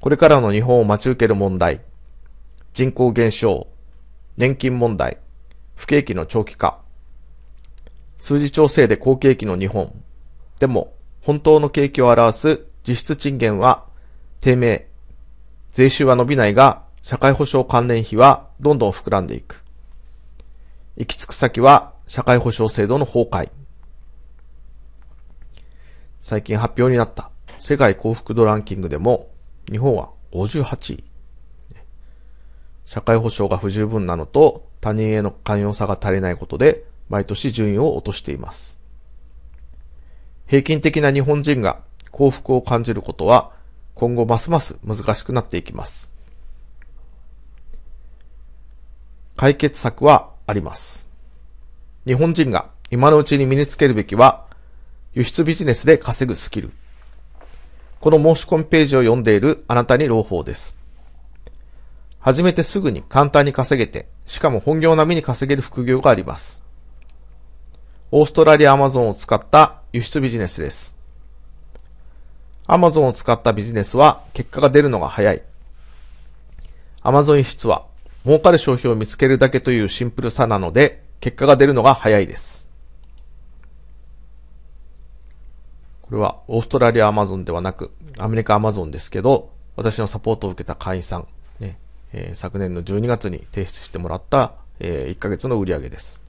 これからの日本を待ち受ける問題、人口減少、年金問題、不景気の長期化、数字調整で好景気の日本、でも本当の景気を表す実質賃金は低迷、税収は伸びないが社会保障関連費はどんどん膨らんでいく。行き着く先は社会保障制度の崩壊。最近発表になった世界幸福度ランキングでも日本は58位。社会保障が不十分なのと、他人への寛容さが足りないことで、毎年順位を落としています。平均的な日本人が幸福を感じることは、今後ますます難しくなっていきます。解決策はあります。日本人が今のうちに身につけるべきは、輸出ビジネスで稼ぐスキル。この申し込みページを読んでいるあなたに朗報です。始めてすぐに簡単に稼げて、しかも本業並みに稼げる副業があります。オーストラリアアマゾンを使った輸出ビジネスです。アマゾンを使ったビジネスは結果が出るのが早い。アマゾン輸出は儲かる商品を見つけるだけというシンプルさなので結果が出るのが早いです。これはオーストラリアアマゾンではなく、アメリカアマゾンですけど、私のサポートを受けた会員さん、ねえー、昨年の12月に提出してもらった、えー、1ヶ月の売り上げです。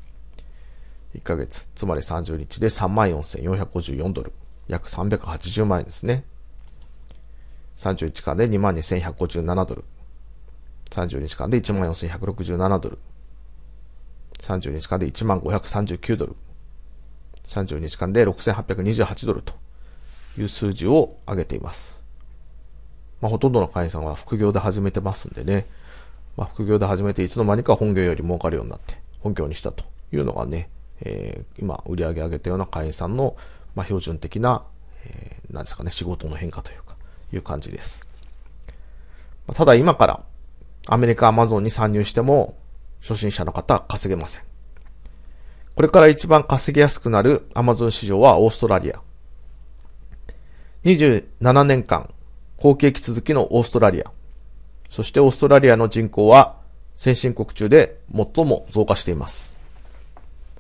1ヶ月、つまり30日で34,454ドル、約380万円ですね。30日間で22,157ドル、30日間で14,167ドル、30日間で1 5 3 9ドル、30日間で6,828ドルと。いう数字を上げています。まあ、ほとんどの会員さんは副業で始めてますんでね、まあ、副業で始めていつの間にか本業より儲かるようになって、本業にしたというのがね、えー、今、売り上げ上げたような会員さんの、まあ、標準的な、えー、なんですかね、仕事の変化というか、いう感じです。まあ、ただ今から、アメリカアマゾンに参入しても、初心者の方は稼げません。これから一番稼ぎやすくなるアマゾン市場はオーストラリア、27年間、好景気続きのオーストラリア。そしてオーストラリアの人口は先進国中で最も増加しています。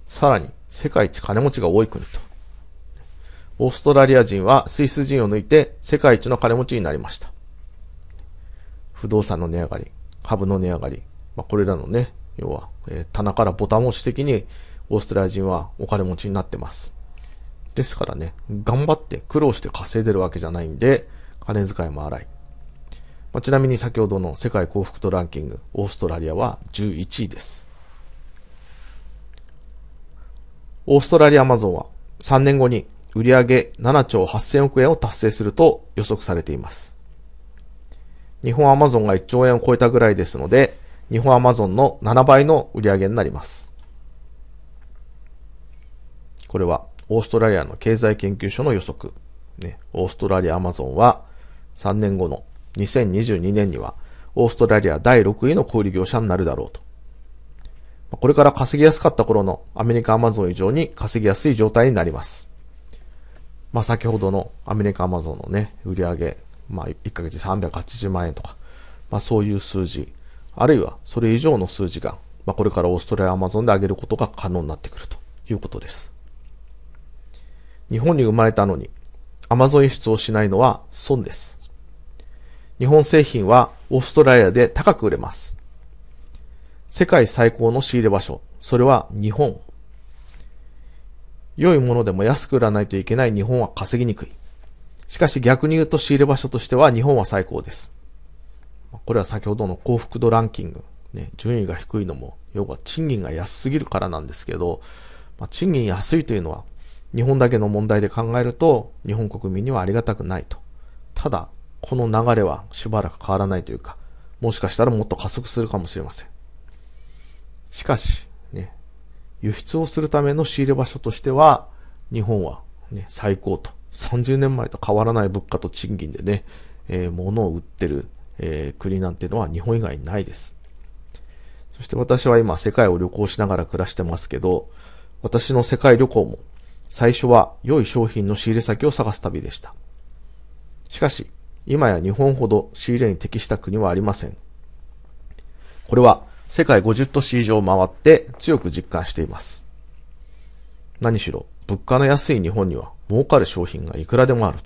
さらに、世界一金持ちが多い国と。オーストラリア人はスイス人を抜いて世界一の金持ちになりました。不動産の値上がり、株の値上がり、まあ、これらのね、要は、えー、棚からボタン押し的にオーストラリア人はお金持ちになってます。ですからね、頑張って苦労して稼いでるわけじゃないんで、金遣いも荒い。まあ、ちなみに先ほどの世界幸福度ランキング、オーストラリアは11位です。オーストラリアアマゾンは3年後に売上7兆8000億円を達成すると予測されています。日本アマゾンが1兆円を超えたぐらいですので、日本アマゾンの7倍の売り上げになります。これはオーストラリアの経済研究所の予測。ね、オーストラリアアマゾンは3年後の2022年にはオーストラリア第6位の小売業者になるだろうと。これから稼ぎやすかった頃のアメリカアマゾン以上に稼ぎやすい状態になります。まあ先ほどのアメリカアマゾンのね、売上、まあ1ヶ月380万円とか、まあそういう数字、あるいはそれ以上の数字が、まあこれからオーストラリアアマゾンで上げることが可能になってくるということです。日本に生まれたのに、アマゾン輸出をしないのは損です。日本製品はオーストラリアで高く売れます。世界最高の仕入れ場所、それは日本。良いものでも安く売らないといけない日本は稼ぎにくい。しかし逆に言うと仕入れ場所としては日本は最高です。これは先ほどの幸福度ランキング、ね、順位が低いのも、要は賃金が安すぎるからなんですけど、まあ、賃金安いというのは日本だけの問題で考えると、日本国民にはありがたくないと。ただ、この流れはしばらく変わらないというか、もしかしたらもっと加速するかもしれません。しかし、ね、輸出をするための仕入れ場所としては、日本は、ね、最高と。30年前と変わらない物価と賃金でね、えー、物を売ってる、えー、国なんてのは日本以外にないです。そして私は今世界を旅行しながら暮らしてますけど、私の世界旅行も最初は良い商品の仕入れ先を探す旅でした。しかし、今や日本ほど仕入れに適した国はありません。これは世界50都市以上回って強く実感しています。何しろ、物価の安い日本には儲かる商品がいくらでもある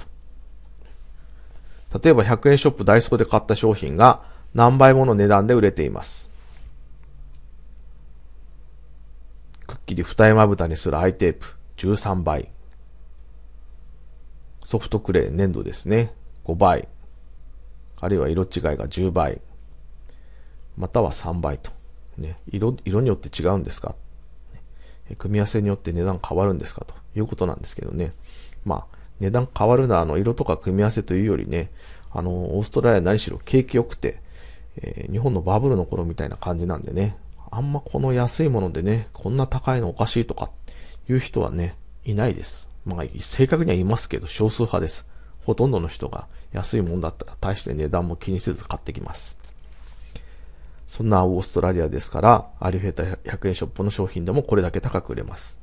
と。例えば100円ショップダイソーで買った商品が何倍もの値段で売れています。くっきり二重まぶたにするアイテープ。13倍。ソフトクレー粘土ですね。5倍。あるいは色違いが10倍。または3倍と。ね、色、色によって違うんですか組み合わせによって値段変わるんですかということなんですけどね。まあ、値段変わるのはあの色とか組み合わせというよりね、あの、オーストラリア何しろ景気良くて、えー、日本のバブルの頃みたいな感じなんでね、あんまこの安いものでね、こんな高いのおかしいとかっいう人はね、いないです。まあ、正確には言いますけど、少数派です。ほとんどの人が安いもんだったら、大して値段も気にせず買ってきます。そんなオーストラリアですから、アリふータ100円ショップの商品でもこれだけ高く売れます。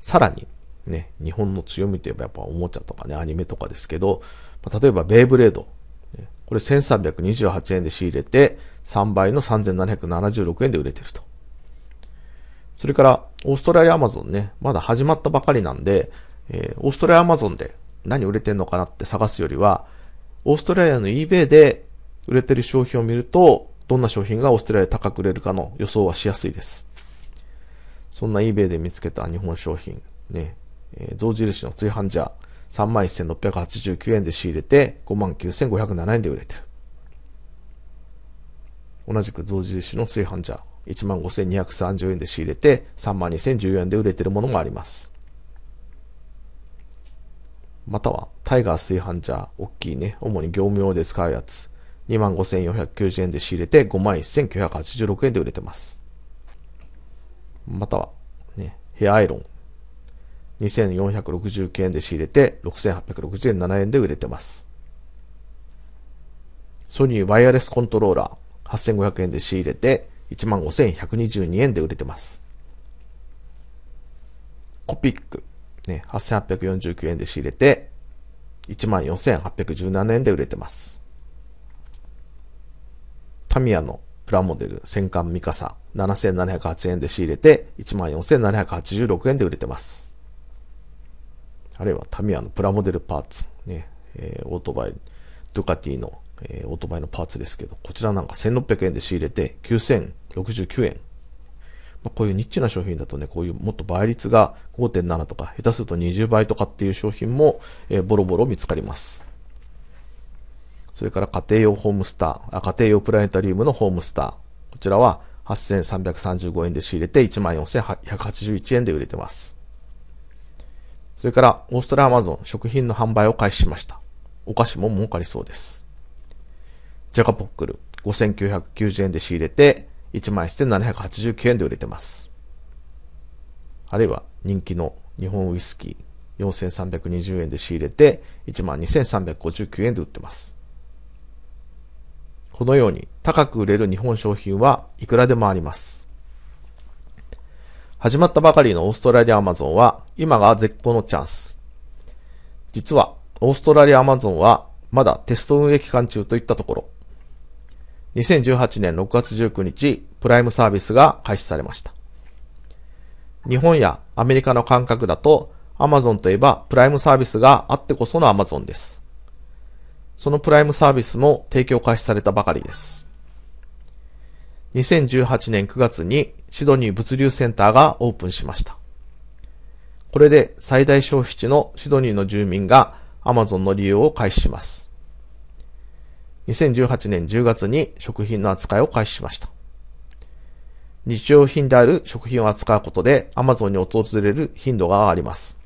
さらに、ね、日本の強みといえばやっぱおもちゃとかね、アニメとかですけど、まあ、例えばベイブレード。これ1328円で仕入れて、3倍の3776円で売れてると。それから、オーストラリアアマゾンね、まだ始まったばかりなんで、えー、オーストラリアアマゾンで何売れてんのかなって探すよりは、オーストラリアの eBay で売れてる商品を見ると、どんな商品がオーストラリアで高く売れるかの予想はしやすいです。そんな eBay で見つけた日本商品、ね、えー、象印の炊飯ジャー、31,689円で仕入れて、59,507円で売れてる。同じく象印の炊飯ジャー、15,230円で仕入れて、32,014円で売れてるものもあります。または、タイガー炊飯ジャー、大きいね、主に業務用で使うやつ、25,490円で仕入れて、51,986円で売れてます。または、ね、ヘアアイロン、2469円で仕入れて、6867円で売れてます。ソニーワイヤレスコントローラー、8500円で仕入れて、15,122円で売れてます。コピック、ね、8,849円で仕入れて、14,817円で売れてます。タミヤのプラモデル戦艦ミカサ、7,708円で仕入れて、14,786円で売れてます。あるいはタミヤのプラモデルパーツ、ね、えー、オートバイ、ドゥカティのえー、オートバイのパーツですけど、こちらなんか1600円で仕入れて9069円。まあ、こういうニッチな商品だとね、こういうもっと倍率が5.7とか、下手すると20倍とかっていう商品も、えー、ボロボロ見つかります。それから家庭用ホームスター、あ家庭用プラネタリウムのホームスター。こちらは8335円で仕入れて14,181円で売れてます。それから、オーストラリアマゾン、食品の販売を開始しました。お菓子も儲かりそうです。ジャガポックル5990円で仕入れて、1万1789円で売れてます。あるいは人気の日本ウイスキー4320円で仕入れて、1万2359円で売ってます。このように高く売れる日本商品はいくらでもあります。始まったばかりのオーストラリアアマゾンは今が絶好のチャンス。実はオーストラリアアマゾンはまだテスト運営期間中といったところ。2018年6月19日、プライムサービスが開始されました。日本やアメリカの感覚だと、アマゾンといえばプライムサービスがあってこそのアマゾンです。そのプライムサービスも提供開始されたばかりです。2018年9月にシドニー物流センターがオープンしました。これで最大消費地のシドニーの住民がアマゾンの利用を開始します。2018年10月に食品の扱いを開始しました。日用品である食品を扱うことで Amazon に訪れる頻度が上がります。